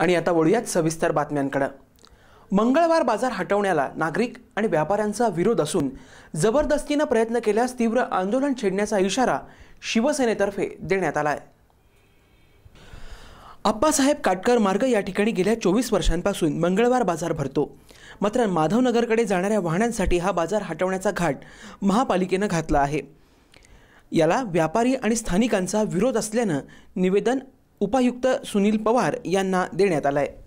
आणि आता वळूयात सविस्तर बातम्यांकडं मंगळवार बाजार हटवण्याला नागरिक आणि व्यापाऱ्यांचा विरोध असून जबरदस्तीनं प्रयत्न केल्यास तीव्र आंदोलन छेडण्याचा इशारा शिवसेनेतर्फे देण्यात आला आहे आप्पासाहेब काटकर मार्ग या ठिकाणी गेल्या चोवीस वर्षांपासून मंगळवार बाजार भरतो मात्र माधवनगरकडे जाणाऱ्या वाहनांसाठी हा बाजार हटवण्याचा घाट महापालिकेनं घातला आहे याला व्यापारी आणि स्थानिकांचा विरोध असल्यानं निवेदन उपायुक्त सुनील पवार यांना देण्यात आला आहे